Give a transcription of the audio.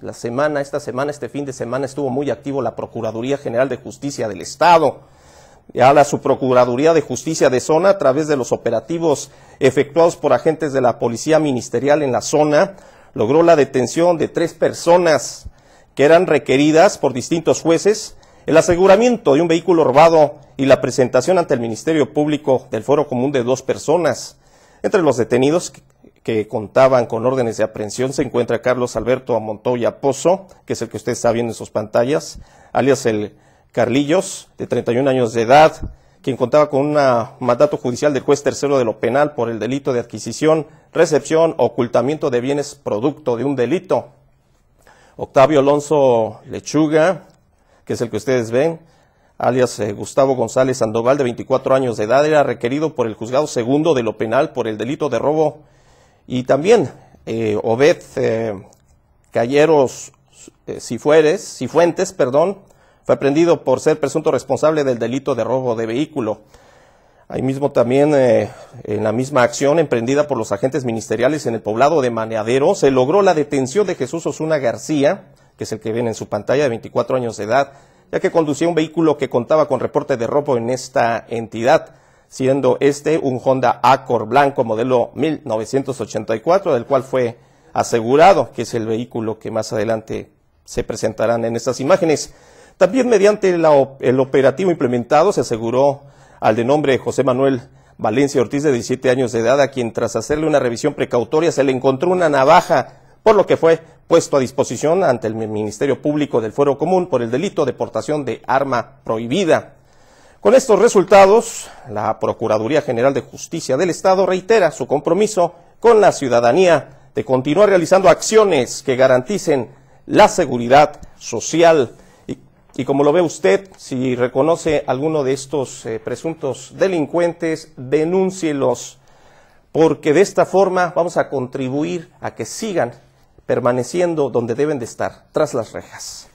La semana, esta semana, este fin de semana estuvo muy activo la Procuraduría General de Justicia del Estado. Ya la Subprocuraduría de Justicia de Zona, a través de los operativos efectuados por agentes de la Policía Ministerial en la zona, logró la detención de tres personas que eran requeridas por distintos jueces, el aseguramiento de un vehículo robado y la presentación ante el Ministerio Público del Foro Común de dos personas. Entre los detenidos que contaban con órdenes de aprehensión se encuentra Carlos Alberto Amontoya Pozo, que es el que usted está viendo en sus pantallas, alias el Carlillos, de 31 años de edad, quien contaba con un mandato judicial del juez tercero de lo penal por el delito de adquisición, recepción, ocultamiento de bienes producto de un delito. Octavio Alonso Lechuga, que es el que ustedes ven, alias eh, Gustavo González Sandoval, de 24 años de edad, era requerido por el juzgado segundo de lo penal por el delito de robo y también eh, Obed Cayeros eh, Calleros eh, Cifueres, Cifuentes perdón, fue aprendido por ser presunto responsable del delito de robo de vehículo. Ahí mismo también, en la misma acción emprendida por los agentes ministeriales en el poblado de Maneadero, se logró la detención de Jesús Osuna García, que es el que ven en su pantalla, de 24 años de edad, ya que conducía un vehículo que contaba con reporte de robo en esta entidad siendo este un Honda Accord blanco modelo 1984, del cual fue asegurado que es el vehículo que más adelante se presentarán en estas imágenes. También mediante el operativo implementado se aseguró al de nombre José Manuel Valencia Ortiz de 17 años de edad, a quien tras hacerle una revisión precautoria se le encontró una navaja, por lo que fue puesto a disposición ante el Ministerio Público del Fuero Común por el delito de portación de arma prohibida. Con estos resultados, la Procuraduría General de Justicia del Estado reitera su compromiso con la ciudadanía de continuar realizando acciones que garanticen la seguridad social. Y, como lo ve usted, si reconoce alguno de estos eh, presuntos delincuentes, denúncielos, porque de esta forma vamos a contribuir a que sigan permaneciendo donde deben de estar, tras las rejas.